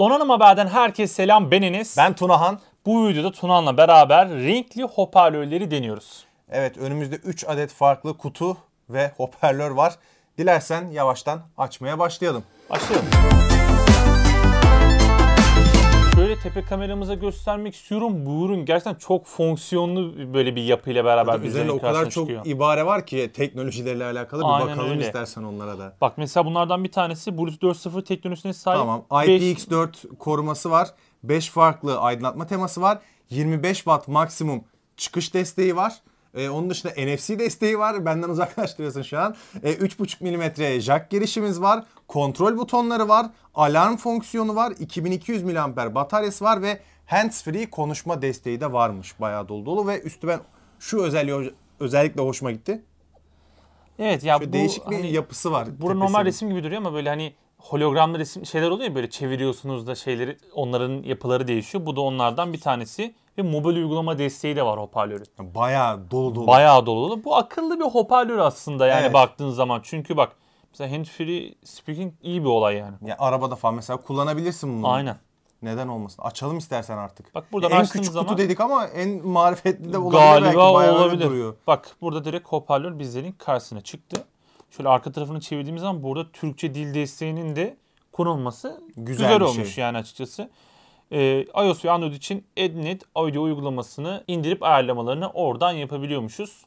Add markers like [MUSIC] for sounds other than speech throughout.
Donanım Haber'den herkese selam ben Enes. Ben Tunahan. Bu videoda Tunahan'la beraber renkli hoparlörleri deniyoruz. Evet önümüzde 3 adet farklı kutu ve hoparlör var. Dilersen yavaştan açmaya başlayalım. Başlayalım tepe kameramıza göstermek istiyorum. Bu ürün gerçekten çok fonksiyonlu böyle bir yapıyla beraber Tabii üzerine o kadar çok çıkıyor. ibare var ki teknolojilerle alakalı bir Aynen bakalım öyle. istersen onlara da. Bak mesela bunlardan bir tanesi Bluetooth 4.0 teknolojisine sahip. Tamam IPX4 5... koruması var. 5 farklı aydınlatma teması var. 25 watt maksimum çıkış desteği var. E, onun dışında NFC desteği var. Benden uzaklaştırıyorsun şu an. E, ee, 3.5 milimetre jack girişimiz var. Kontrol butonları var. Alarm fonksiyonu var. 2200 mAh bataryası var ve handsfree konuşma desteği de varmış. Bayağı dolu dolu ve üstü ben şu özelliği özellikle hoşuma gitti. Evet ya Şöyle bu değişik bir hani, yapısı var. Burada normal resim gibi duruyor ama böyle hani hologramlı resim şeyler oluyor ya böyle çeviriyorsunuz da şeyleri onların yapıları değişiyor. Bu da onlardan bir tanesi ve mobil uygulama desteği de var hoparlörün. Bayağı dolu dolu. Bayağı dolu dolu. Bu akıllı bir hoparlör aslında yani evet. baktığın zaman. Çünkü bak mesela handfree speaking iyi bir olay yani. Ya arabada falan mesela kullanabilirsin bunu. Aynen. Neden olmasın? Açalım istersen artık. Bak burada e, en küçük zaman, kutu dedik ama en marifetli de olabilir galiba belki olabilir. duruyor. Bak burada direkt hoparlör bizlerin karşısına çıktı. Şöyle arka tarafını çevirdiğimiz zaman burada Türkçe dil desteğinin de kurulması güzel, güzel olmuş şey. yani açıkçası e, iOS ve Android için EdNet Audio uygulamasını indirip ayarlamalarını oradan yapabiliyormuşuz.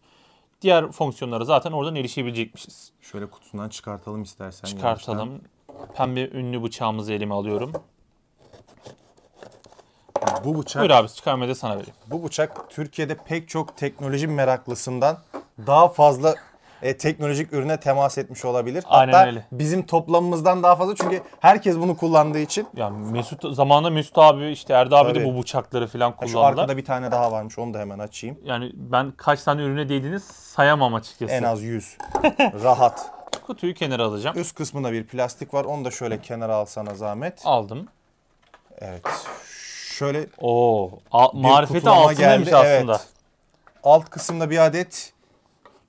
Diğer fonksiyonlara zaten oradan erişebilecekmişiz. Şöyle kutusundan çıkartalım istersen. Çıkartalım. Yavaştan. Pembe ünlü bıçağımızı elime alıyorum. Bu bıçak... Buyur abi çıkarmayı da sana vereyim. Bu bıçak Türkiye'de pek çok teknoloji meraklısından daha fazla e, teknolojik ürüne temas etmiş olabilir. Aynen Hatta öyle. bizim toplamımızdan daha fazla çünkü herkes bunu kullandığı için. Yani Mesut zamanında Mesut abi işte Erda abi de bu bıçakları falan Ha, kullandı. Şu arkada bir tane daha varmış onu da hemen açayım. Yani ben kaç tane ürüne değdiniz sayamam açıkçası. En az 100. [LAUGHS] Rahat. Kutuyu kenara alacağım. Üst kısmında bir plastik var. Onu da şöyle kenara alsana zahmet. Aldım. Evet. Şöyle Oo, a- marifeti kutlama altındaymış geldi, evet. aslında. alt kısımda bir adet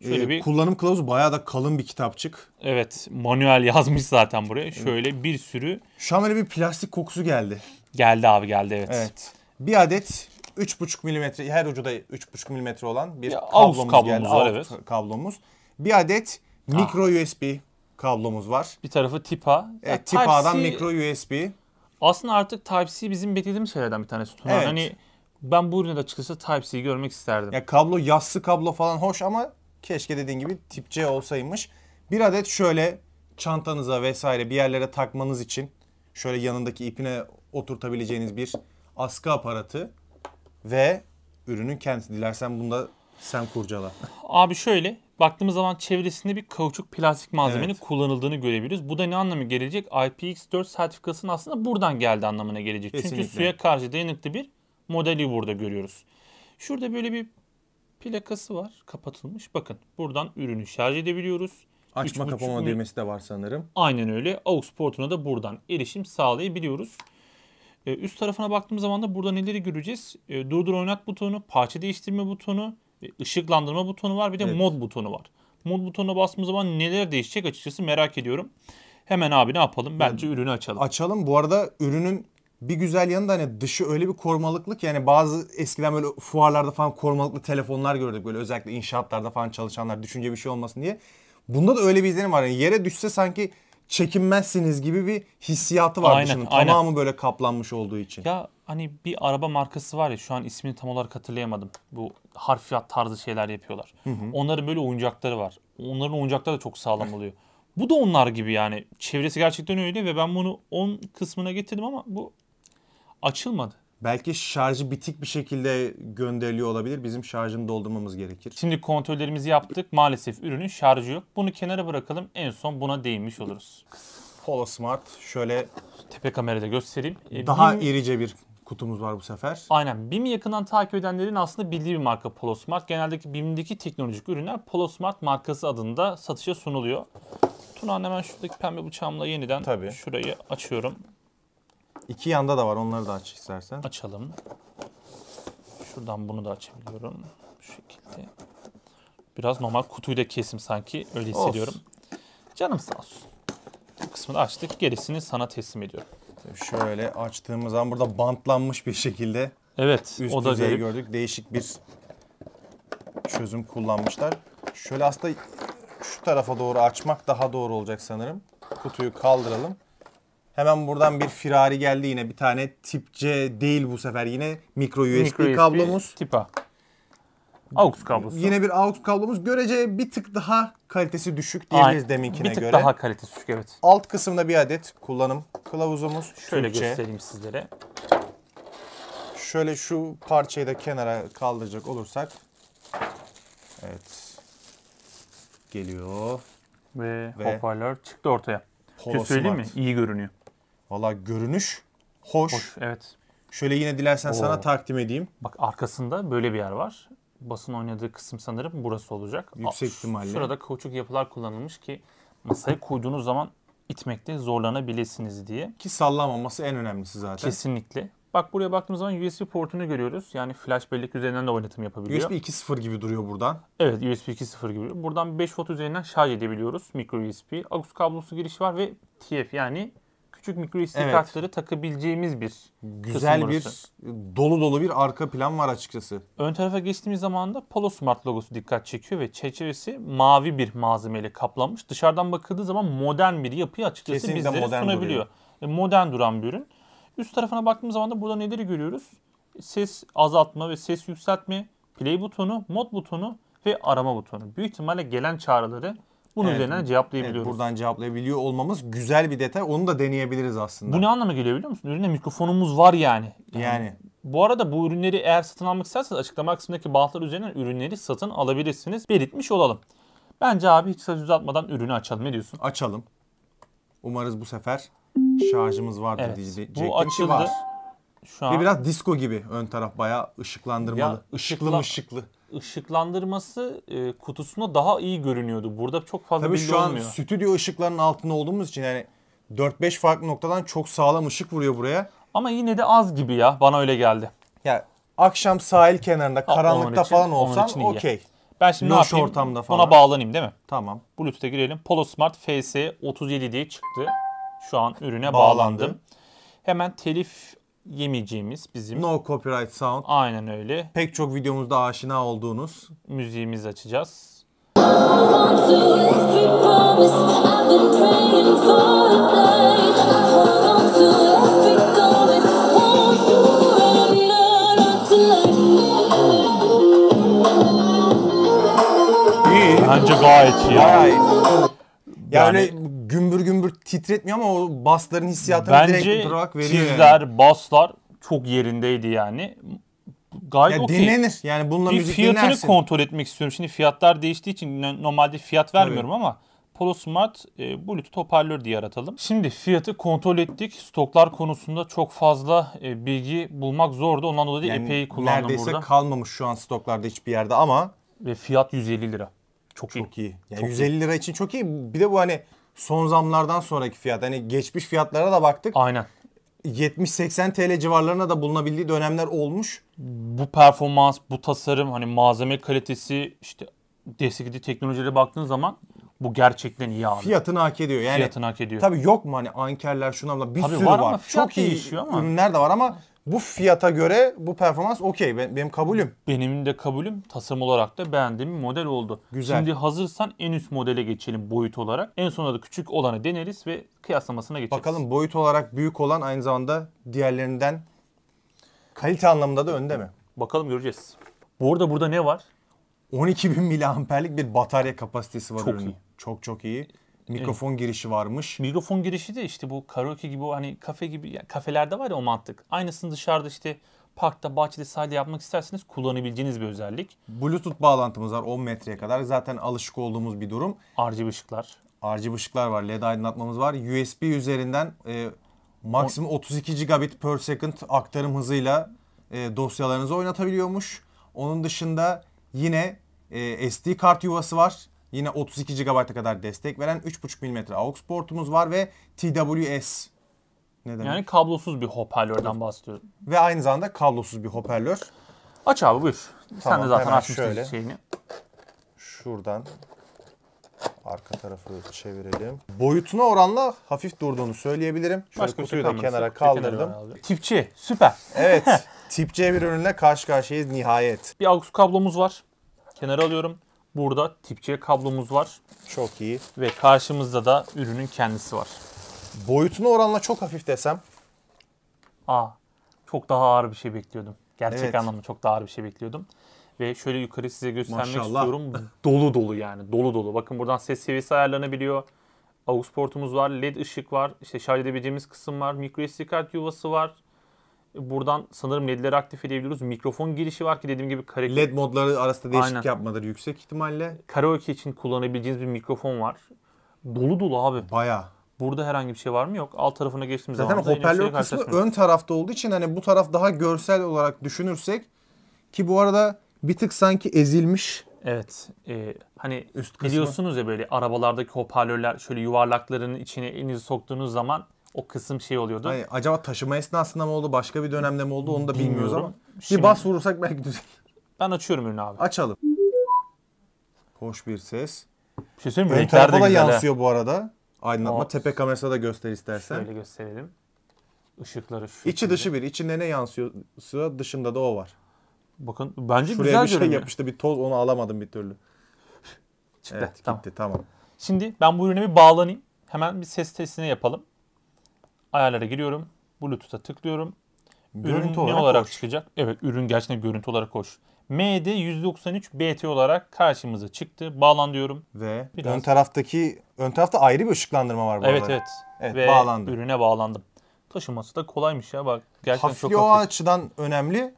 Şöyle e, bir kullanım kılavuzu bayağı da kalın bir kitapçık. Evet, manuel yazmış zaten buraya. Şöyle evet. bir sürü Şu an böyle bir plastik kokusu geldi. Geldi abi, geldi evet. Evet. Bir adet 3,5 milimetre her ucu da 3,5 milimetre olan bir ya, kablomuz, kablomuz geldi. Var, evet. kablomuz. Bir adet mikro ah. USB kablomuz var. Bir tarafı tipa. Evet, tip A'dan mikro USB. Aslında artık Type-C bizim beklediğimiz şeylerden bir tanesi. Evet. Hani ben bu ürüne de açıkçası Type-C'yi görmek isterdim. Ya kablo yassı kablo falan hoş ama Keşke dediğin gibi tip C olsaymış. Bir adet şöyle çantanıza vesaire bir yerlere takmanız için şöyle yanındaki ipine oturtabileceğiniz bir askı aparatı ve ürünün kendisi. Dilersen bunda sen kurcala. Abi şöyle baktığımız zaman çevresinde bir kauçuk plastik malzemenin evet. kullanıldığını görebiliyoruz. Bu da ne anlamı gelecek? IPX4 sertifikasının aslında buradan geldi anlamına gelecek. Kesinlikle. Çünkü suya karşı dayanıklı bir modeli burada görüyoruz. Şurada böyle bir plakası var. Kapatılmış. Bakın buradan ürünü şarj edebiliyoruz. Açma kapama ürün... düğmesi de var sanırım. Aynen öyle. AUX portuna da buradan erişim sağlayabiliyoruz. Ee, üst tarafına baktığımız zaman da burada neleri göreceğiz? Ee, durdur oynat butonu, parça değiştirme butonu, ışıklandırma butonu var. Bir de evet. mod butonu var. Mod butonuna bastığımız zaman neler değişecek açıkçası merak ediyorum. Hemen abi ne yapalım? Bence ürünü açalım. Açalım. Bu arada ürünün bir güzel yanı da hani dışı öyle bir kormalıklık yani bazı eskiden böyle fuarlarda falan kormalıklı telefonlar gördük böyle özellikle inşaatlarda falan çalışanlar düşünce bir şey olmasın diye. Bunda da öyle bir izlenim var. Yani yere düşse sanki çekinmezsiniz gibi bir hissiyatı var aynen, dışının. Aynen. Tamamı böyle kaplanmış olduğu için. Ya hani bir araba markası var ya şu an ismini tam olarak hatırlayamadım. Bu harfiyat tarzı şeyler yapıyorlar. Hı hı. Onların böyle oyuncakları var. Onların oyuncakları da çok sağlam oluyor. bu da onlar gibi yani. Çevresi gerçekten öyle ve ben bunu 10 kısmına getirdim ama bu açılmadı. Belki şarjı bitik bir şekilde gönderiliyor olabilir. Bizim şarjını doldurmamız gerekir. Şimdi kontrollerimizi yaptık. Maalesef ürünün şarjı yok. Bunu kenara bırakalım. En son buna değinmiş oluruz. Polo Smart şöyle tepe kamerada göstereyim. E, daha bir... irice bir kutumuz var bu sefer. Aynen. BİM'i yakından takip edenlerin aslında bildiği bir marka Polo Smart. Genelde BİM'deki teknolojik ürünler Polo Smart markası adında satışa sunuluyor. Tuna hemen şuradaki pembe bıçağımla yeniden Tabii. şurayı açıyorum. İki yanda da var onları da aç istersen. Açalım. Şuradan bunu da açabiliyorum. Bu şekilde. Biraz normal kutuyu kutuyla kesim sanki öyle hissediyorum. Olsun. Canım sağ olsun. Bu kısmını açtık. Gerisini sana teslim ediyorum. Şöyle açtığımız zaman burada bantlanmış bir şekilde Evet, üst o da garip. gördük. Değişik bir çözüm kullanmışlar. Şöyle aslında şu tarafa doğru açmak daha doğru olacak sanırım. Kutuyu kaldıralım. Hemen buradan bir firari geldi yine bir tane tip C değil bu sefer yine mikro USB, mikro USB kablomuz. Tip A. AUX kablosu. Yine bir AUX kablomuz. Görece bir tık daha kalitesi düşük diyebiliriz deminkine göre. Bir tık göre. daha kalitesi düşük evet. Alt kısımda bir adet kullanım kılavuzumuz. Şöyle Türkçe. göstereyim sizlere. Şöyle şu parçayı da kenara kaldıracak olursak. Evet. Geliyor. Ve, Ve hoparlör çıktı ortaya. Şey Polo söyleyeyim mi? İyi görünüyor. Valla görünüş hoş. Hoş evet. Şöyle yine dilersen Oo. sana takdim edeyim. Bak arkasında böyle bir yer var. Basın oynadığı kısım sanırım burası olacak. Yüksek ihtimalle. Şurada kauçuk yapılar kullanılmış ki masayı koyduğunuz zaman itmekte zorlanabilirsiniz diye. Ki sallamaması en önemlisi zaten. Kesinlikle. Bak buraya baktığımız zaman USB portunu görüyoruz. Yani flash bellek üzerinden de oynatım yapabiliyor. USB 2.0 gibi duruyor buradan. Evet USB 2.0 gibi. Buradan 5 volt üzerinden şarj edebiliyoruz. Micro USB. Agus kablosu girişi var ve TF yani küçük mikro SD Evet. kartları takabileceğimiz bir Güzel kısım bir burası. dolu dolu bir arka plan var açıkçası. Ön tarafa geçtiğimiz zaman da Polo Smart logosu dikkat çekiyor ve çerçevesi mavi bir malzemeyle kaplanmış. Dışarıdan bakıldığı zaman modern bir yapıyı açıkçası Kesinlikle bizlere modern sunabiliyor. duruyor. E, modern duran bir ürün. Üst tarafına baktığımız zaman da burada neleri görüyoruz? Ses azaltma ve ses yükseltme, play butonu, mod butonu ve arama butonu. Büyük ihtimalle gelen çağrıları bunun evet. üzerinden cevaplayabiliyoruz. Evet, buradan cevaplayabiliyor olmamız güzel bir detay. Onu da deneyebiliriz aslında. Bu ne anlama geliyor biliyor musun? Üründe mikrofonumuz var yani. Yani, yani bu arada bu ürünleri eğer satın almak isterseniz açıklama kısmındaki bağlar üzerinden ürünleri satın alabilirsiniz. Belirtmiş olalım. Bence abi hiç söz uzatmadan ürünü açalım. Ne diyorsun? Açalım. Umarız bu sefer şarjımız vardır evet, diyecektim bu açıldı. ki var. Şu an... Ve biraz disco gibi ön taraf bayağı ışıklandırmalı. Ya, ışıklı ışıkla... ışıklı. Işıklandırması e, kutusunda daha iyi görünüyordu. Burada çok fazla Tabii belli şu an olmuyor. stüdyo ışıklarının altında olduğumuz için yani 4-5 farklı noktadan çok sağlam ışık vuruyor buraya. Ama yine de az gibi ya. Bana öyle geldi. Ya akşam sahil kenarında ha, karanlıkta için, falan olsan okey. Ben şimdi Loş ne yapayım? ortamda falan. Buna bağlanayım değil mi? Tamam. Bluetooth'e girelim. Polo Smart FS37 diye çıktı. Şu an ürüne bağlandı. bağlandım. Hemen telif yemeyeceğimiz bizim. No copyright sound. Aynen öyle. Pek çok videomuzda aşina olduğunuz. Müziğimizi açacağız. Bence gayet iyi. Yani, yani gümbür titretmiyor ama o basların hissiyatını Bence direkt durak veriyor. Bence tizler, yani. baslar çok yerindeydi yani. Gayet ya okey. Dinlenir. Yani bununla bir müzik fiyatını dinlersin. kontrol etmek istiyorum. Şimdi fiyatlar değiştiği için normalde fiyat vermiyorum Tabii. ama Polo Smart e, Bluetooth hoparlör diye aratalım. Şimdi fiyatı kontrol ettik. Stoklar konusunda çok fazla e, bilgi bulmak zordu. Ondan dolayı yani epey kullandım neredeyse burada. Neredeyse kalmamış şu an stoklarda hiçbir yerde ama. Ve fiyat 150 lira. Çok, çok iyi. iyi. Yani çok 150 iyi. lira için çok iyi. Bir de bu hani son zamlardan sonraki fiyat. Hani geçmiş fiyatlara da baktık. Aynen. 70-80 TL civarlarına da bulunabildiği dönemler olmuş. Bu performans, bu tasarım, hani malzeme kalitesi, işte destekli teknolojilere baktığın zaman bu gerçekten iyi abi. Fiyatını hak ediyor. Yani Fiyatını hak ediyor. Tabii yok mu hani ankerler şuna bir Tabii sürü var. var. Ama Çok iyi değişiyor ama. ürünler de var ama bu fiyata göre bu performans okey. benim kabulüm. Benim de kabulüm tasarım olarak da beğendiğim bir model oldu. Güzel. Şimdi hazırsan en üst modele geçelim boyut olarak. En sonunda da küçük olanı deneriz ve kıyaslamasına geçeriz. Bakalım boyut olarak büyük olan aynı zamanda diğerlerinden kalite anlamında da önde mi? Bakalım göreceğiz. Bu arada burada ne var? 12.000 miliamperlik bir batarya kapasitesi var. Çok ürünün. iyi. Çok çok iyi mikrofon evet. girişi varmış. Mikrofon girişi de işte bu karaoke gibi hani kafe gibi yani kafelerde var ya o mantık. Aynısını dışarıda işte parkta, bahçede, sahilde yapmak isterseniz kullanabileceğiniz bir özellik. Bluetooth bağlantımız var 10 metreye kadar. Zaten alışık olduğumuz bir durum. RGB ışıklar. RGB ışıklar var, LED aydınlatmamız var. USB üzerinden e, maksimum 32 gigabit per second aktarım hızıyla e, dosyalarınızı oynatabiliyormuş. Onun dışında yine e, SD kart yuvası var. Yine 32 GB'a kadar destek veren 3.5 mm AUX portumuz var ve TWS ne demek? Yani kablosuz bir hoparlörden bahsediyorum. Ve aynı zamanda kablosuz bir hoparlör. Aç abi buyur. Tamam, Sen de zaten açmıştın şeyini. Şuradan arka tarafı çevirelim. Boyutuna oranla hafif durduğunu söyleyebilirim. Şöyle Başka kutuyu şey da şey kenara kaldırdım. Tipçi süper. Evet. [LAUGHS] Tipçiye bir ürünle karşı karşıyayız nihayet. Bir aux kablomuz var. Kenara alıyorum. Burada tip C kablomuz var. Çok iyi. Ve karşımızda da ürünün kendisi var. Boyutuna oranla çok hafif desem. Aa, çok daha ağır bir şey bekliyordum. Gerçek evet. anlamda çok daha ağır bir şey bekliyordum. Ve şöyle yukarı size göstermek Maşallah. istiyorum. [LAUGHS] Dolu dolu yani dolu dolu. Bakın buradan ses seviyesi ayarlanabiliyor. AUX portumuz var, LED ışık var, işte şarj edebileceğimiz kısım var, SD kart yuvası var, Buradan sanırım ledleri aktif edebiliyoruz. Mikrofon girişi var ki dediğim gibi kare... LED modları arasında değişiklik Aynen. yapmadır yüksek ihtimalle. Karaoke için kullanabileceğiniz bir mikrofon var. Dolu dolu abi. Baya. Burada herhangi bir şey var mı? Yok. Alt tarafına geçtiğimiz zaman... Zaten hoparlör kısmı ön tarafta olduğu için hani bu taraf daha görsel olarak düşünürsek ki bu arada bir tık sanki ezilmiş. Evet. E, hani Üst kısmı. biliyorsunuz ya böyle arabalardaki hoparlörler şöyle yuvarlakların içine elinizi soktuğunuz zaman o kısım şey oluyordu. Hayır, acaba taşıma esnasında mı oldu başka bir dönemde mi oldu onu da bilmiyoruz Bilmiyorum. ama. Şimdi- bir bas vurursak belki düzelir. Ben açıyorum ürünü abi. Açalım. Hoş bir ses. Bir şey söyleyeyim mi? Ön tarafa da yansıyor bu arada. Aydınlatma. Tepe kamerasına da göster istersen. Şöyle gösterelim. Işıkları şu. İçi dışı bir. İçinde ne yansıyorsa dışında da o var. Bakın bence Buraya güzel bir şey görünüyor. yapıştı bir toz onu alamadım bir türlü. Çıktı. evet tamam. gitti tamam. Şimdi ben bu ürüne bir bağlanayım. Hemen bir ses testini yapalım. Ayarlara giriyorum. Bluetooth'a tıklıyorum. Görüntü ürün olarak olarak çıkacak? Evet ürün gerçekten görüntü olarak hoş. MD 193 BT olarak karşımıza çıktı. Bağlan diyorum. Ve Biraz. ön taraftaki ön tarafta ayrı bir ışıklandırma var bu Evet arada. evet. Evet Ve bağlandı. ürüne bağlandım. Taşıması da kolaymış ya bak. Gerçekten Hafifliği çok o hafif. o açıdan önemli.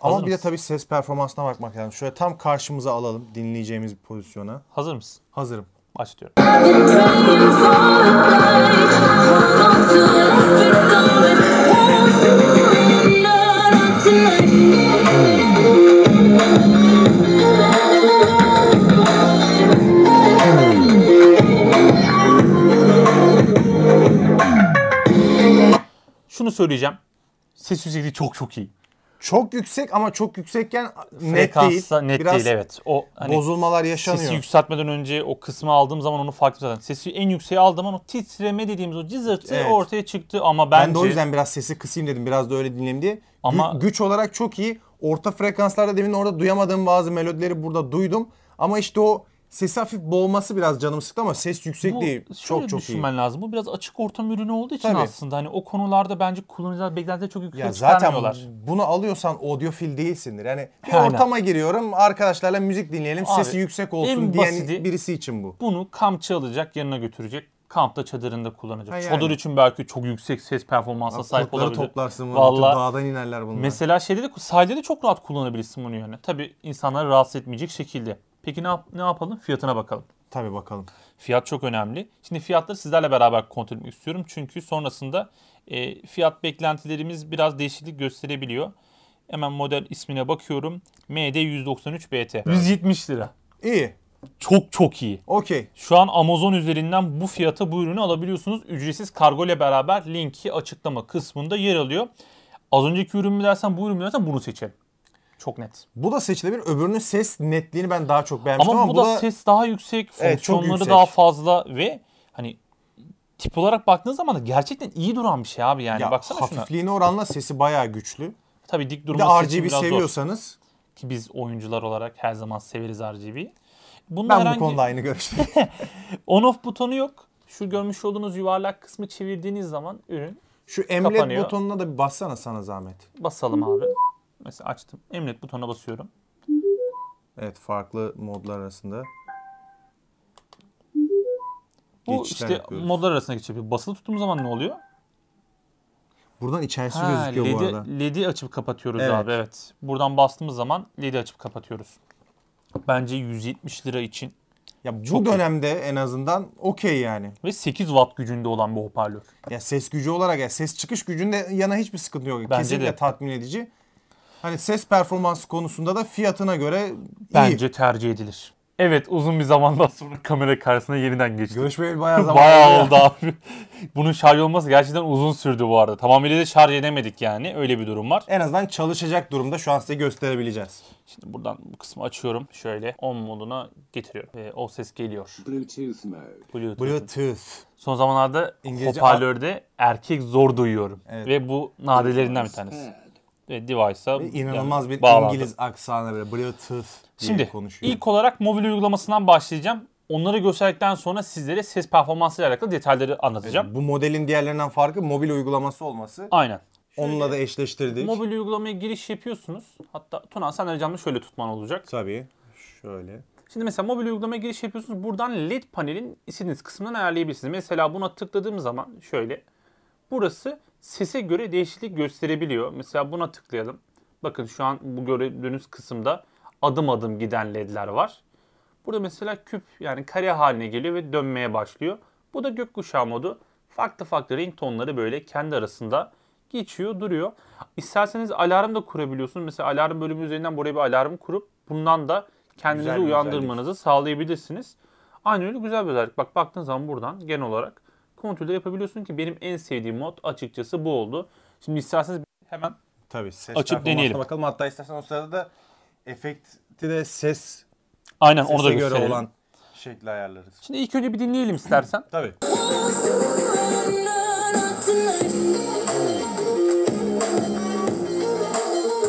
Ama Hazır bir de mısın? tabii ses performansına bakmak lazım. Şöyle tam karşımıza alalım dinleyeceğimiz bir pozisyona. Hazır mısın? Hazırım. Başlıyorum. Şunu söyleyeceğim. Ses yüzeyliği çok çok iyi çok yüksek ama çok yüksekken net değil. net Biraz değil evet. O hani bozulmalar yaşanıyor. sesi yükseltmeden önce o kısmı aldığım zaman onu farklı zaten. Sesi en yükseğe aldığım zaman o titreme dediğimiz o cızırtı Evet. ortaya çıktı ama bence Ben de o yüzden biraz sesi kısayım dedim. Biraz da öyle dinleyeyim diye. Ama- Ama güç olarak çok iyi. Orta frekanslarda demin orada duyamadığım bazı melodileri burada duydum. Ama işte o Sesi hafif boğması biraz canımı sıktı ama ses yüksekliği bu, çok çok iyi. düşünmen lazım. Bu biraz açık ortam ürünü olduğu için Tabii. aslında hani o konularda bence kullanıcılar beklentileri çok yüksek ya Zaten bunu alıyorsan audiofil değilsindir. Yani bir Aynen. ortama giriyorum arkadaşlarla müzik dinleyelim Abi, sesi yüksek olsun diyen basiti, birisi için bu. Bunu kampçı alacak yanına götürecek kampta çadırında kullanacak. yani. Çadır için belki çok yüksek ses performansa ya, sahip olabilir. toplarsın bunu. Vallahi, dağdan inerler bunlar. Mesela şeyde de sahilde de çok rahat kullanabilirsin bunu yani. tabi insanları rahatsız etmeyecek şekilde. Peki ne, yap- ne yapalım? Fiyatına bakalım. Tabii bakalım. Fiyat çok önemli. Şimdi fiyatları sizlerle beraber kontrol etmek istiyorum. Çünkü sonrasında e, fiyat beklentilerimiz biraz değişiklik gösterebiliyor. Hemen model ismine bakıyorum. MD 193 BT. 170 lira. İyi. Çok çok iyi. Okey. Şu an Amazon üzerinden bu fiyata bu ürünü alabiliyorsunuz. Ücretsiz kargo ile beraber linki açıklama kısmında yer alıyor. Az önceki ürün mü dersen bu ürün mü dersen bunu seçelim. Çok net. Bu da seçilebilir. Öbürünün ses netliğini ben daha çok beğenmiştim ama, ama bu, bu da, da ses daha yüksek, Evet, daha fazla ve hani tip olarak baktığın zaman da gerçekten iyi duran bir şey abi yani. ya Baksana şuna. oranla sesi bayağı güçlü. Tabii dik Bir de durması için RGB biraz zor. seviyorsanız Ki biz oyuncular olarak her zaman severiz RGB'yi. Bunun ben herhangi bu konuda aynı görüşte. [LAUGHS] on-off butonu yok. Şu görmüş olduğunuz yuvarlak kısmı çevirdiğiniz zaman ürün Şu emlet butonuna da bir bassana sana zahmet. basalım abi. Mesela açtım. emniyet butonuna basıyorum. Evet farklı modlar arasında. Bu Geçişler işte yapıyoruz. modlar arasında geçebiliyor. Basılı tuttuğumuz zaman ne oluyor? Buradan içerisi ha, gözüküyor LED'i, bu arada. LED'i açıp kapatıyoruz evet. abi evet. Buradan bastığımız zaman LED'i açıp kapatıyoruz. Bence 170 lira için. Ya bu Çok dönemde iyi. en azından okey yani. Ve 8 watt gücünde olan bir hoparlör. Ya ses gücü olarak ya ses çıkış gücünde yana hiçbir sıkıntı yok. Bence Kesinlikle de. tatmin edici. Hani ses performans konusunda da fiyatına göre iyi. Bence tercih edilir. Evet uzun bir zamandan sonra kamera karşısına yeniden geçtik. Görüşmeyeli bayağı zaman Bayağı oldu abi. [LAUGHS] Bunun şarj olması gerçekten uzun sürdü bu arada. Tamamıyla da şarj edemedik yani. Öyle bir durum var. En azından çalışacak durumda şu an size gösterebileceğiz. Şimdi buradan bu kısmı açıyorum. Şöyle on moduna getiriyorum. Ve o ses geliyor. Bluetooth mode. Bluetooth. Bluetooth. Son zamanlarda İngilizce hoparlörde erkek zor duyuyorum. Evet. Ve bu nadirlerinden bir tanesi. E, device'a inanılmaz yani bir bağlandı. İngiliz aksanı böyle Bluetooth Şimdi konuşuyor. ilk olarak mobil uygulamasından başlayacağım. Onları gösterdikten sonra sizlere ses performansı ile alakalı detayları anlatacağım. Evet, bu modelin diğerlerinden farkı mobil uygulaması olması. Aynen. Onunla da eşleştirdik. Mobil uygulamaya giriş yapıyorsunuz. Hatta Tuna sen ricamda şöyle tutman olacak. Tabii. Şöyle. Şimdi mesela mobil uygulamaya giriş yapıyorsunuz. Buradan LED panelin istediğiniz kısmından ayarlayabilirsiniz. Mesela buna tıkladığım zaman şöyle. Burası sese göre değişiklik gösterebiliyor. Mesela buna tıklayalım. Bakın şu an bu gördüğünüz kısımda adım adım giden ledler var. Burada mesela küp yani kare haline geliyor ve dönmeye başlıyor. Bu da gökkuşağı modu. Farklı farklı renk tonları böyle kendi arasında geçiyor duruyor. İsterseniz alarm da kurabiliyorsunuz. Mesela alarm bölümü üzerinden buraya bir alarm kurup bundan da kendinizi güzel uyandırmanızı sağlayabilirsiniz. Aynı öyle güzel bir özellik. Bak baktığınız zaman buradan genel olarak kontrolleri yapabiliyorsun ki benim en sevdiğim mod açıkçası bu oldu. Şimdi isterseniz hemen Tabii ses açıp deneyelim. Bakalım hatta istersen o sırada da efekti de ses Aynen onu da göre gösterelim. olan şekli ayarlarız. Şimdi ilk önce bir dinleyelim istersen. [CLEARS THROAT] Tabii.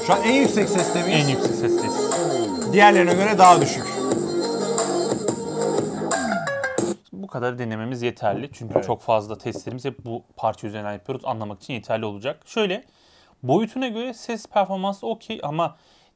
Şu an en yüksek seslemeyiz. En yüksek sesliyiz. Diğerlerine göre daha düşük. kadar denememiz yeterli. Çünkü evet. çok fazla testlerimiz hep bu parça üzerinden yapıyoruz. Anlamak için yeterli olacak. Şöyle boyutuna göre ses performansı okey ama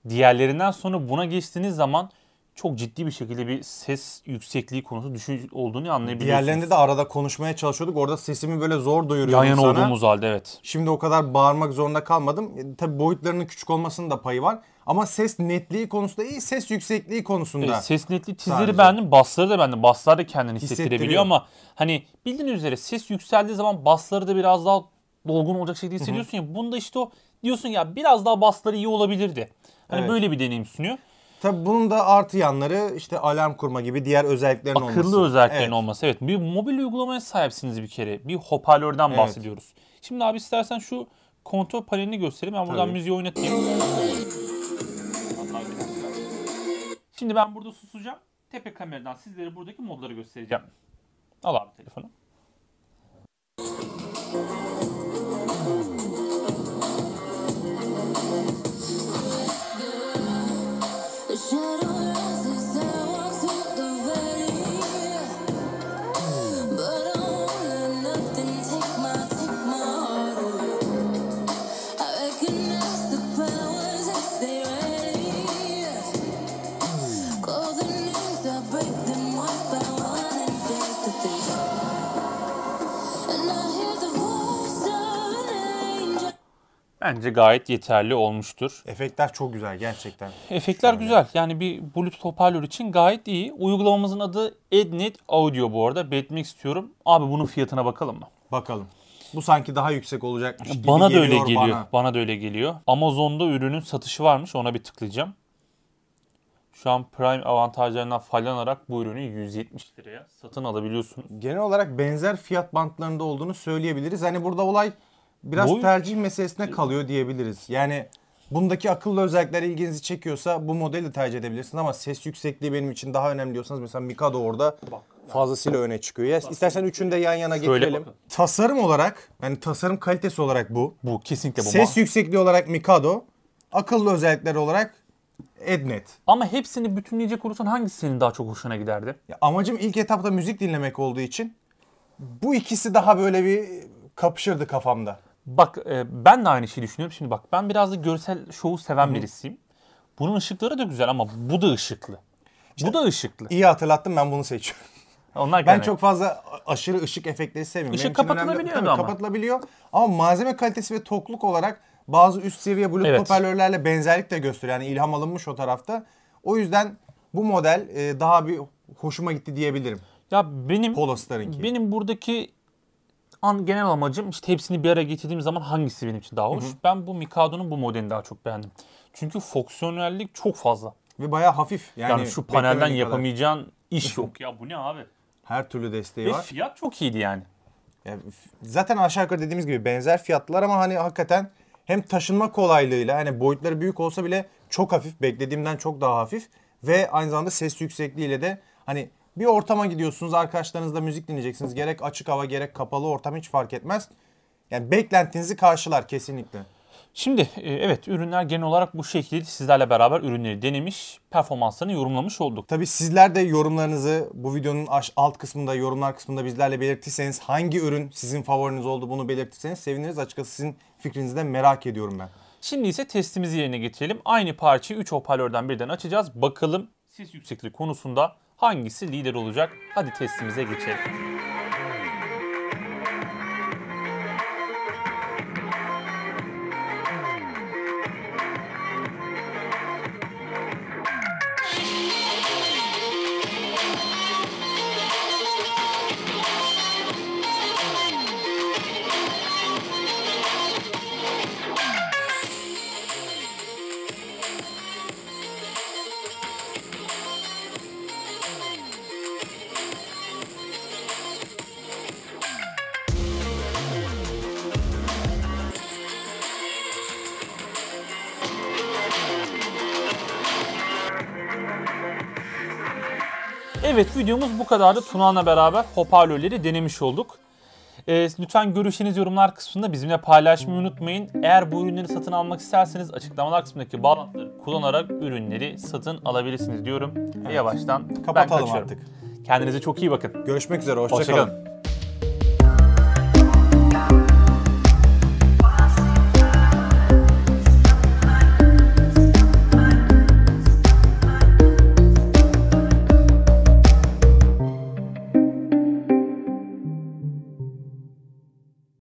diğerlerinden sonra buna geçtiğiniz zaman çok ciddi bir şekilde bir ses yüksekliği konusu düşük olduğunu anlayabiliyorsunuz. Diğerlerinde de arada konuşmaya çalışıyorduk. Orada sesimi böyle zor duyuruyordum Yan yana sana. olduğumuz halde evet. Şimdi o kadar bağırmak zorunda kalmadım. E, Tabii boyutlarının küçük olmasının da payı var. Ama ses netliği konusunda iyi, ses yüksekliği konusunda. E, ses netliği tizleri beğendim, basları da beğendim. Baslar da kendini hissettirebiliyor ama hani bildiğiniz üzere ses yükseldiği zaman basları da biraz daha dolgun olacak şekilde hissediyorsun ya. Bunda işte o diyorsun ya biraz daha basları iyi olabilirdi. Hani Evet. böyle bir deneyim sunuyor. Tabii bunun da artı yanları işte alarm kurma gibi diğer özelliklerin Akıllı olması. Akıllı özelliklerin evet. olması. Evet. Bir mobil uygulamaya sahipsiniz bir kere. Bir hoparlörden evet. bahsediyoruz. Şimdi abi istersen şu kontrol panelini göstereyim. Ben buradan Tabii. müziği oynatayım. Şimdi ben burada susacağım. Tepe kameradan sizlere buradaki modları göstereceğim. Al abi telefonu. Bence gayet yeterli olmuştur. Efektler çok güzel gerçekten. Efektler güzel. Yani bir Bluetooth hoparlör için gayet iyi. Uygulamamızın adı Ednet Audio bu arada. betmek istiyorum. Abi bunun fiyatına bakalım mı? Bakalım. Bu sanki daha yüksek olacak. gibi bana geliyor da öyle geliyor. Bana. bana da öyle geliyor. Amazon'da ürünün satışı varmış. Ona bir tıklayacağım. Şu an Prime avantajlarından faydalanarak bu ürünü 170 liraya satın alabiliyorsunuz. Genel olarak benzer fiyat bantlarında olduğunu söyleyebiliriz. Hani burada olay biraz Boy... tercih meselesine kalıyor diyebiliriz. Yani bundaki akıllı özellikler ilginizi çekiyorsa bu modeli tercih edebilirsiniz ama ses yüksekliği benim için daha önemli diyorsanız mesela Mikado orada Bak fazlasıyla öne çıkıyor. Ya, istersen üçünü de yan yana getirelim. Tasarım olarak, yani tasarım kalitesi olarak bu. Bu kesinlikle bu. Ses yüksekliği olarak Mikado, akıllı özellikler olarak Ednet. Ama hepsini bütünleyecek olursan hangisi senin daha çok hoşuna giderdi? Ya, amacım ilk etapta müzik dinlemek olduğu için bu ikisi daha böyle bir kapışırdı kafamda. Bak e, ben de aynı şeyi düşünüyorum. Şimdi bak ben biraz da görsel şovu seven Hı-hı. birisiyim. Bunun ışıkları da güzel ama bu da ışıklı. İşte, bu da ışıklı. İyi hatırlattım ben bunu seçiyorum. Onlar ben çok fazla aşırı ışık efektleri sevmiyorum. Işık kapatılabiliyor önemli, ama. Kapatılabiliyor ama malzeme kalitesi ve tokluk olarak bazı üst seviye bluetooth evet. hoparlörlerle benzerlik de gösteriyor. Yani ilham alınmış o tarafta. O yüzden bu model e, daha bir hoşuma gitti diyebilirim. Ya benim Polo Star'ınki. benim buradaki an genel amacım işte hepsini bir araya getirdiğim zaman hangisi benim için daha hoş? Hı hı. Ben bu Mikado'nun bu modelini daha çok beğendim. Çünkü fonksiyonellik çok fazla. Ve bayağı hafif. Yani, yani şu panelden yapamayacağın kadar. iş [LAUGHS] yok. ya bu ne abi? Her türlü desteği Ve var. Ve fiyat çok iyiydi yani. yani. Zaten aşağı yukarı dediğimiz gibi benzer fiyatlar ama hani hakikaten hem taşınma kolaylığıyla hani boyutları büyük olsa bile çok hafif beklediğimden çok daha hafif ve aynı zamanda ses yüksekliğiyle de hani bir ortama gidiyorsunuz arkadaşlarınızla müzik dinleyeceksiniz. Gerek açık hava gerek kapalı ortam hiç fark etmez. Yani beklentinizi karşılar kesinlikle. Şimdi e, evet ürünler genel olarak bu şekilde sizlerle beraber ürünleri denemiş, performanslarını yorumlamış olduk. tabi sizler de yorumlarınızı bu videonun alt kısmında, yorumlar kısmında bizlerle belirtirseniz hangi ürün sizin favoriniz oldu bunu belirtirseniz seviniriz. Açıkçası sizin fikrinizi de merak ediyorum ben. Şimdi ise testimizi yerine getirelim. Aynı parçayı 3 hoparlörden birden açacağız. Bakalım sis yüksekliği konusunda hangisi lider olacak? Hadi testimize geçelim. Evet videomuz bu kadardı. Tuna'la beraber hoparlörleri denemiş olduk. E, lütfen görüşlerinizi yorumlar kısmında bizimle paylaşmayı unutmayın. Eğer bu ürünleri satın almak isterseniz açıklamalar kısmındaki bağlantıları kullanarak ürünleri satın alabilirsiniz diyorum. Evet. Yavaştan Kapatalım ben kaçıyorum. artık. Kendinize çok iyi bakın. Görüşmek üzere. Hoşçakalın. Hoşça, Kalın.